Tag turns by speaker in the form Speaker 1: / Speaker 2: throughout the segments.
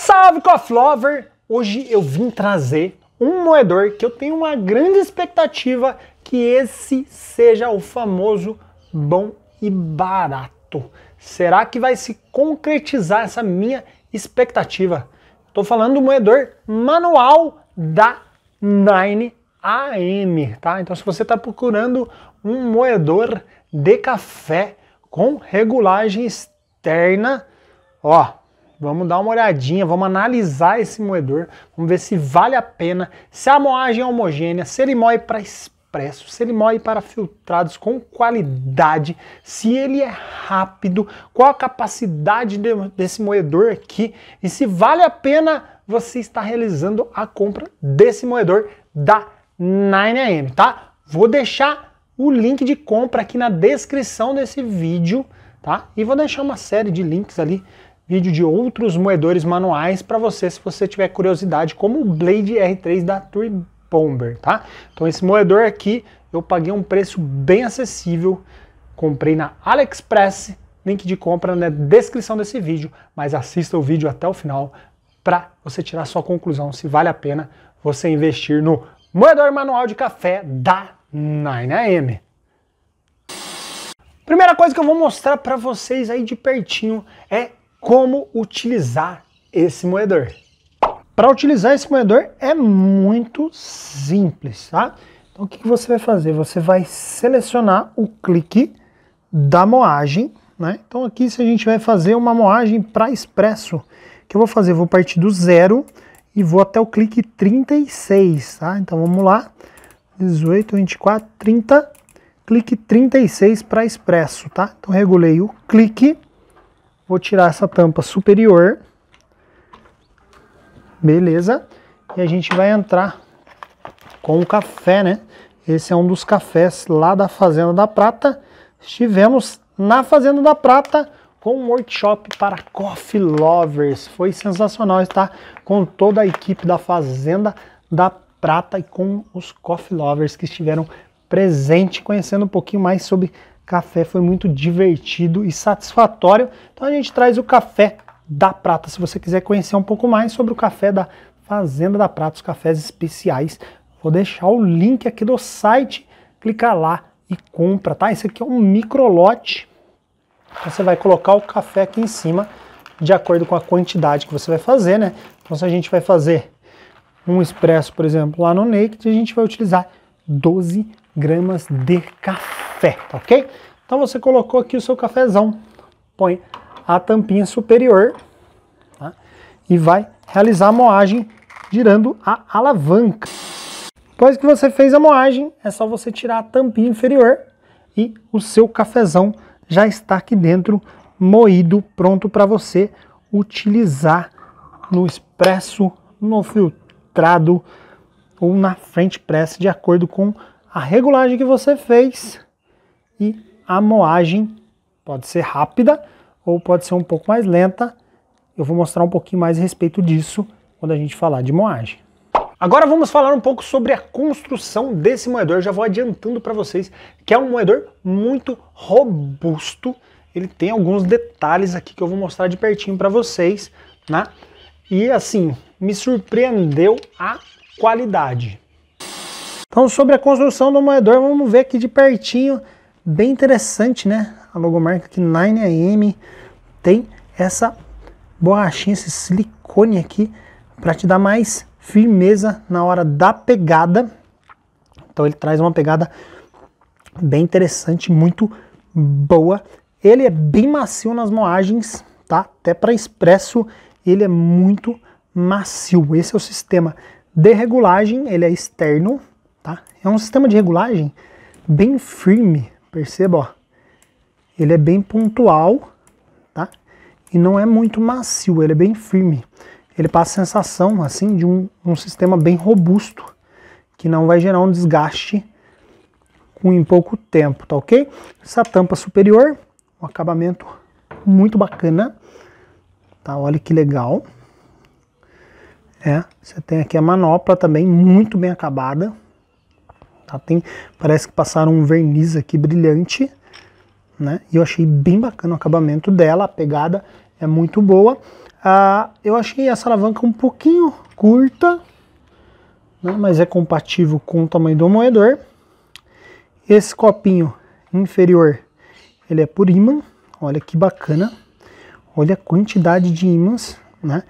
Speaker 1: Salve Coffee Lover! Hoje eu vim trazer um moedor que eu tenho uma grande expectativa que esse seja o famoso bom e barato. Será que vai se concretizar essa minha expectativa? Estou falando do moedor manual da Nine AM, tá? Então se você está procurando um moedor de café com regulagem externa, ó, Vamos dar uma olhadinha, vamos analisar esse moedor, vamos ver se vale a pena, se a moagem é homogênea, se ele moe para expresso, se ele moe para filtrados com qualidade, se ele é rápido, qual a capacidade de, desse moedor aqui e se vale a pena você estar realizando a compra desse moedor da 9AM, tá? Vou deixar o link de compra aqui na descrição desse vídeo, tá? E vou deixar uma série de links ali vídeo de outros moedores manuais para você se você tiver curiosidade, como o Blade R3 da Tree Bomber, tá? Então esse moedor aqui eu paguei um preço bem acessível, comprei na AliExpress, link de compra na descrição desse vídeo, mas assista o vídeo até o final para você tirar sua conclusão se vale a pena você investir no moedor manual de café da 9AM. Primeira coisa que eu vou mostrar para vocês aí de pertinho é como utilizar esse moedor. Para utilizar esse moedor é muito simples, tá? Então o que, você vai fazer? Você vai selecionar o clique da moagem, né? Então aqui se a gente vai fazer uma moagem para expresso, que eu vou fazer? vou partir do zero e vou até o clique 36, tá? Então vamos lá, 18, 24, 30, clique 36 para expresso, tá? Então regulei o clique, Vou tirar essa tampa superior. Beleza. E a gente vai entrar com o café, né? Esse é um dos cafés lá da Fazenda da Prata. Estivemos na Fazenda da Prata com um workshop para coffee lovers. Foi sensacional estar com toda a equipe da Fazenda da Prata e com os coffee lovers que estiveram presente, conhecendo um pouquinho mais sobre café foi muito divertido e satisfatório. Então a gente traz o café da prata. Se você quiser conhecer um pouco mais sobre o café da Fazenda da Prata, os cafés especiais, vou deixar o link aqui do site. Clica lá e compra, tá? Esse aqui é um microlote. Você vai colocar o café aqui em cima de acordo com a quantidade que você vai fazer, né? Então se a gente vai fazer um expresso, por exemplo, lá no Naked, a gente vai utilizar 12 gramas de café café, ok? Então você colocou aqui o seu cafezão, põe a tampinha superior tá? e vai realizar a moagem girando a alavanca. Depois que você fez a moagem, é só você tirar a tampinha inferior e o seu cafezão já está aqui dentro moído, pronto para você utilizar no expresso, no filtrado ou na frente press, de acordo com a regulagem que você fez e a moagem pode ser rápida ou pode ser um pouco mais lenta. Eu vou mostrar um pouquinho mais a respeito disso quando a gente falar de moagem. Agora vamos falar um pouco sobre a construção desse moedor. Já vou adiantando para vocês que é um moedor muito robusto. Ele tem alguns detalhes aqui que eu vou mostrar de pertinho para vocês, né? E assim, me surpreendeu a qualidade. Então, sobre a construção do moedor, vamos ver aqui de pertinho Bem interessante, né? A logomarca que 9AM tem essa borrachinha, esse silicone aqui, para te dar mais firmeza na hora da pegada. Então ele traz uma pegada bem interessante, muito boa. Ele é bem macio nas moagens, tá? Até para expresso ele é muito macio. Esse é o sistema de regulagem, ele é externo, tá? É um sistema de regulagem bem firme, Perceba, ó. Ele é bem pontual, tá? E não é muito macio, ele é bem firme. Ele passa a sensação, assim, de um, um sistema bem robusto, que não vai gerar um desgaste em pouco tempo, tá ok? Essa tampa superior, um acabamento muito bacana, tá? Olha que legal. É, você tem aqui a manopla também, muito bem acabada, Tá? Tem, parece que passaram um verniz aqui brilhante, né? E eu achei bem bacana o acabamento dela, a pegada é muito boa. Ah, eu achei essa alavanca um pouquinho curta, né? mas é compatível com o tamanho do moedor. Esse copinho inferior, ele é por ímã, olha que bacana. Olha a quantidade de ímãs, né?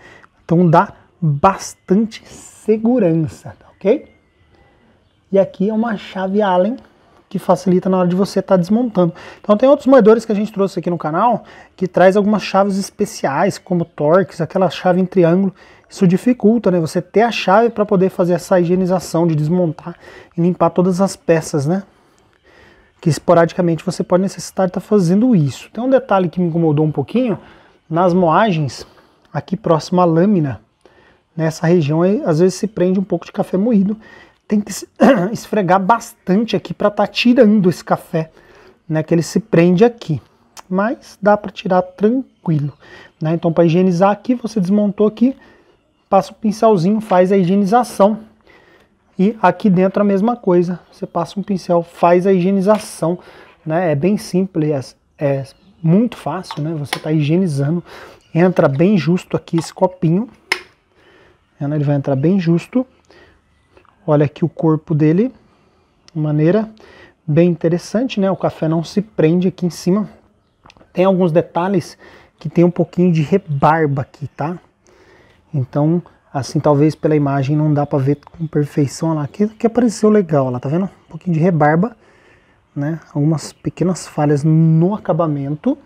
Speaker 1: Então dá bastante segurança, tá ok? E aqui é uma chave Allen que facilita na hora de você estar tá desmontando. Então tem outros moedores que a gente trouxe aqui no canal que traz algumas chaves especiais, como Torx, aquela chave em triângulo. Isso dificulta, né? Você ter a chave para poder fazer essa higienização de desmontar e limpar todas as peças, né? Que esporadicamente você pode necessitar estar tá fazendo isso. Tem um detalhe que me incomodou um pouquinho nas moagens, aqui próximo à lâmina, nessa região aí, às vezes se prende um pouco de café moído tem que esfregar bastante aqui para estar tá tirando esse café, né, que ele se prende aqui. Mas dá para tirar tranquilo, né? Então para higienizar aqui, você desmontou aqui, passa o um pincelzinho, faz a higienização. E aqui dentro a mesma coisa, você passa um pincel, faz a higienização, né? É bem simples, é, muito fácil, né? Você está higienizando, entra bem justo aqui esse copinho, ele vai entrar bem justo. Olha aqui o corpo dele, maneira bem interessante, né? O café não se prende aqui em cima. Tem alguns detalhes que tem um pouquinho de rebarba aqui, tá? Então, assim, talvez pela imagem não dá para ver com perfeição lá, que, que apareceu legal, lá, tá vendo? Um pouquinho de rebarba, né? Algumas pequenas falhas no acabamento,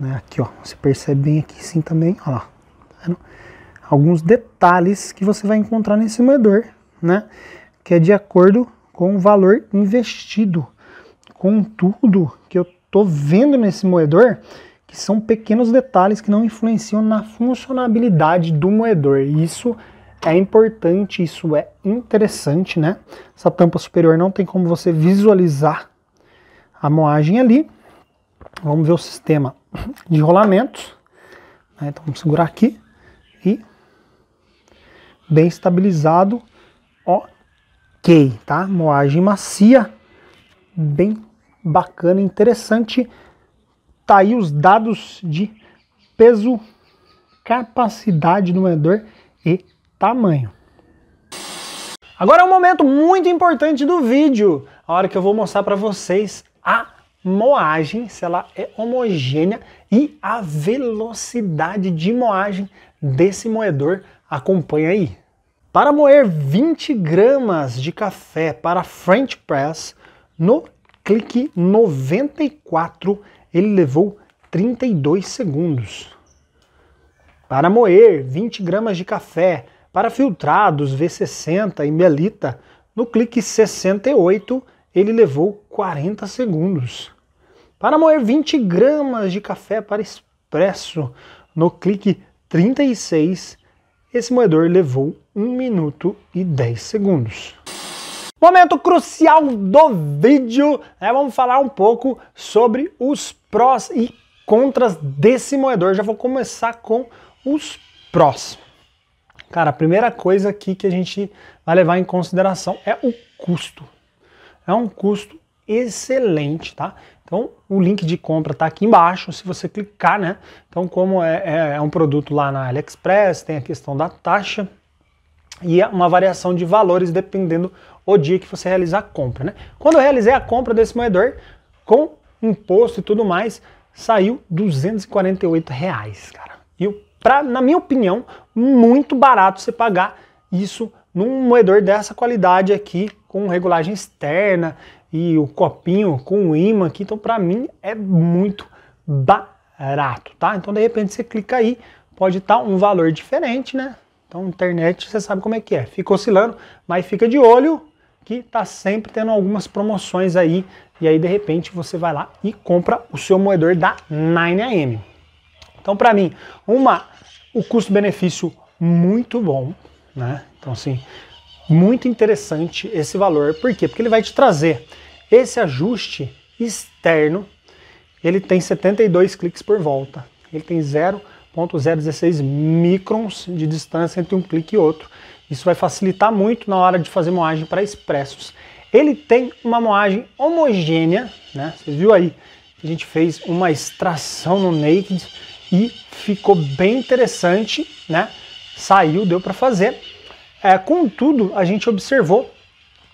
Speaker 1: né? Aqui, ó, você percebe bem aqui sim também, olha lá, tá Alguns detalhes que você vai encontrar nesse moedor, né? Que é de acordo com o valor investido. Contudo, que eu tô vendo nesse moedor que são pequenos detalhes que não influenciam na funcionabilidade do moedor. isso é importante, isso é interessante, né? Essa tampa superior não tem como você visualizar a moagem ali. Vamos ver o sistema de rolamentos. Né? Então vamos segurar aqui e bem estabilizado ok, tá? Moagem macia, bem bacana, interessante. Tá aí os dados de peso, capacidade do moedor e tamanho. Agora é um momento muito importante do vídeo, a hora que eu vou mostrar para vocês a moagem, se ela é homogênea e a velocidade de moagem desse moedor. Acompanha aí. Para moer 20 gramas de café para French Press, no clique 94 ele levou 32 segundos. Para moer 20 gramas de café para filtrados V60 e Melita, no clique 68 ele levou 40 segundos. Para moer 20 gramas de café para expresso, no clique 36 esse moedor levou 1 minuto e 10 segundos. Momento crucial do vídeo, né? vamos falar um pouco sobre os prós e contras desse moedor. Já vou começar com os prós. Cara, a primeira coisa aqui que a gente vai levar em consideração é o custo. É um custo excelente, tá? Então, o link de compra está aqui embaixo, se você clicar, né? Então, como é, é, é, um produto lá na AliExpress, tem a questão da taxa e é uma variação de valores dependendo o dia que você realizar a compra, né? Quando eu realizei a compra desse moedor, com imposto e tudo mais, saiu 248 reais, cara. E pra, na minha opinião, muito barato você pagar isso num moedor dessa qualidade aqui, com regulagem externa e o copinho com o imã aqui, então para mim é muito barato, tá? Então de repente você clica aí, pode estar tá um valor diferente, né? Então internet você sabe como é que é, fica oscilando, mas fica de olho que tá sempre tendo algumas promoções aí e aí de repente você vai lá e compra o seu moedor da 9AM. Então para mim, uma o custo-benefício muito bom, né? Então assim, muito interessante esse valor, por quê? Porque ele vai te trazer esse ajuste externo, ele tem 72 cliques por volta, ele tem 0.016 microns de distância entre um clique e outro. Isso vai facilitar muito na hora de fazer moagem para expressos. Ele tem uma moagem homogênea, né? Você viu aí que a gente fez uma extração no naked e ficou bem interessante, né? Saiu, deu para fazer. É, contudo, a gente observou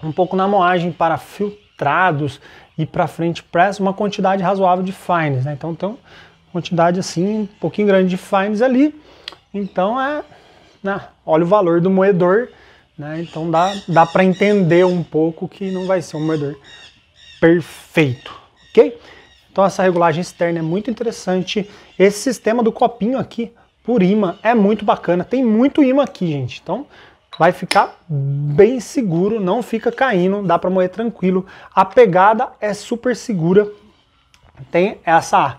Speaker 1: um pouco na moagem para filtrados e para frente press uma quantidade razoável de fines, né? Então, então quantidade assim, um pouquinho grande de fines ali. Então é, né? olha o valor do moedor, né? Então dá, dá para entender um pouco que não vai ser um moedor perfeito, ok? Então essa regulagem externa é muito interessante. Esse sistema do copinho aqui por imã é muito bacana. Tem muito imã aqui, gente. Então vai ficar bem seguro, não fica caindo, dá para moer tranquilo. A pegada é super segura, tem essa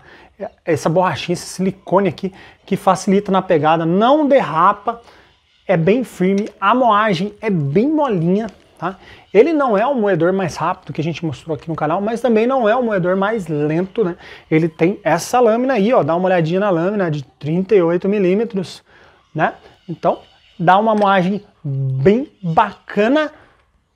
Speaker 1: essa borrachinha, esse silicone aqui que facilita na pegada, não derrapa, é bem firme, a moagem é bem molinha, tá? Ele não é o moedor mais rápido que a gente mostrou aqui no canal, mas também não é o moedor mais lento, né? Ele tem essa lâmina aí, ó, dá uma olhadinha na lâmina de 38 milímetros, né? Então, dá uma moagem bem bacana.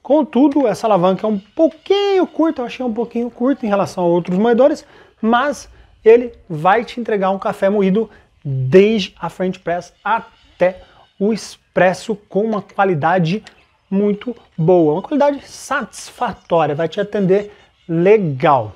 Speaker 1: Contudo, essa alavanca é um pouquinho curta, eu achei um pouquinho curta em relação a outros moedores, mas ele vai te entregar um café moído desde a French press até o expresso com uma qualidade muito boa, uma qualidade satisfatória, vai te atender legal.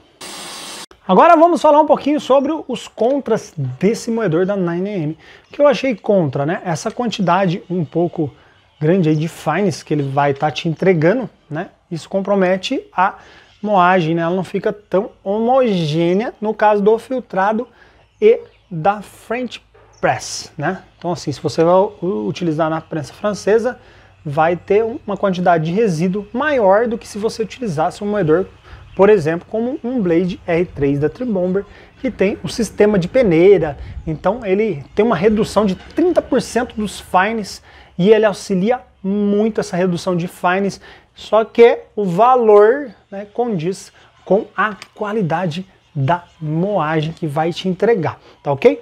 Speaker 1: Agora vamos falar um pouquinho sobre os contras desse moedor da 9M, que eu achei contra, né? Essa quantidade um pouco grande aí de fines que ele vai estar tá te entregando, né? Isso compromete a moagem, né? Ela não fica tão homogênea no caso do filtrado e da French press, né? Então assim, se você vai utilizar na prensa francesa, vai ter uma quantidade de resíduo maior do que se você utilizasse um moedor, por exemplo, como um Blade R3 da Tribomber, que tem um sistema de peneira, então ele tem uma redução de 30% dos fines e ele auxilia muito essa redução de fines, só que o valor né, condiz com a qualidade da moagem que vai te entregar, tá ok?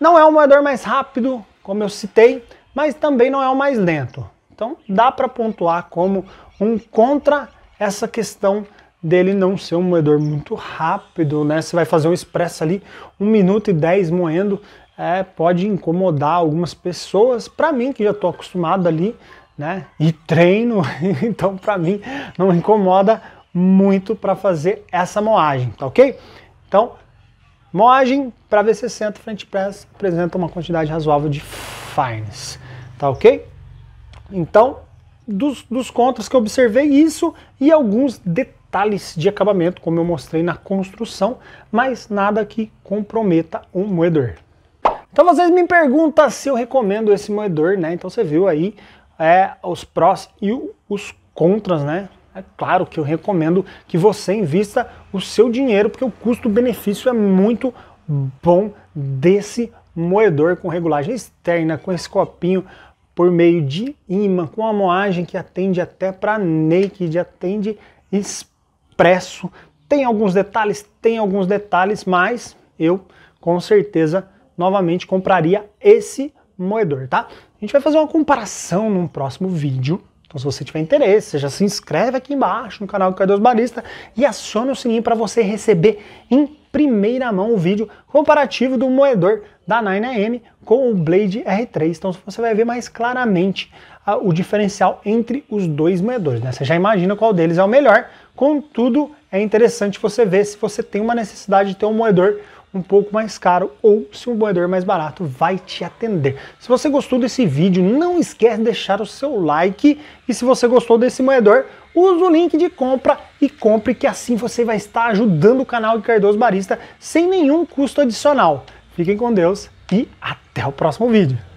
Speaker 1: Não é o moedor mais rápido, como eu citei, mas também não é o mais lento. Então dá para pontuar como um contra essa questão dele não ser um moedor muito rápido, né? Você vai fazer um expresso ali, 1 minuto e 10 moendo, é, pode incomodar algumas pessoas. Para mim, que já estou acostumado ali, né? E treino, então para mim não incomoda muito para fazer essa moagem, tá ok? Então, moagem para V60 frente press apresenta uma quantidade razoável de fines, tá ok? Então, dos, dos contras que eu observei isso e alguns detalhes de acabamento, como eu mostrei na construção, mas nada que comprometa um moedor. Então às vezes me pergunta se eu recomendo esse moedor, né? Então você viu aí é, os prós e os contras, né? É claro que eu recomendo que você invista o seu dinheiro, porque o custo-benefício é muito bom desse moedor com regulagem externa, com esse copinho por meio de imã, com a moagem que atende até para naked, atende expresso. Tem alguns detalhes, tem alguns detalhes, mas eu com certeza recomendo novamente compraria esse moedor, tá? A gente vai fazer uma comparação num próximo vídeo. Então, se você tiver interesse, já se inscreve aqui embaixo no canal do Cardoso Barista e aciona o sininho para você receber em primeira mão o vídeo comparativo do moedor da 9AM com o Blade R3. Então, você vai ver mais claramente a, o diferencial entre os dois moedores. Né? Você já imagina qual deles é o melhor. Contudo, é interessante você ver se você tem uma necessidade de ter um moedor um pouco mais caro ou se um moedor mais barato vai te atender. Se você gostou desse vídeo, não esquece de deixar o seu like e se você gostou desse moedor, use o link de compra e compre que assim você vai estar ajudando o canal de Cardoso Barista sem nenhum custo adicional. Fiquem com Deus e até o próximo vídeo.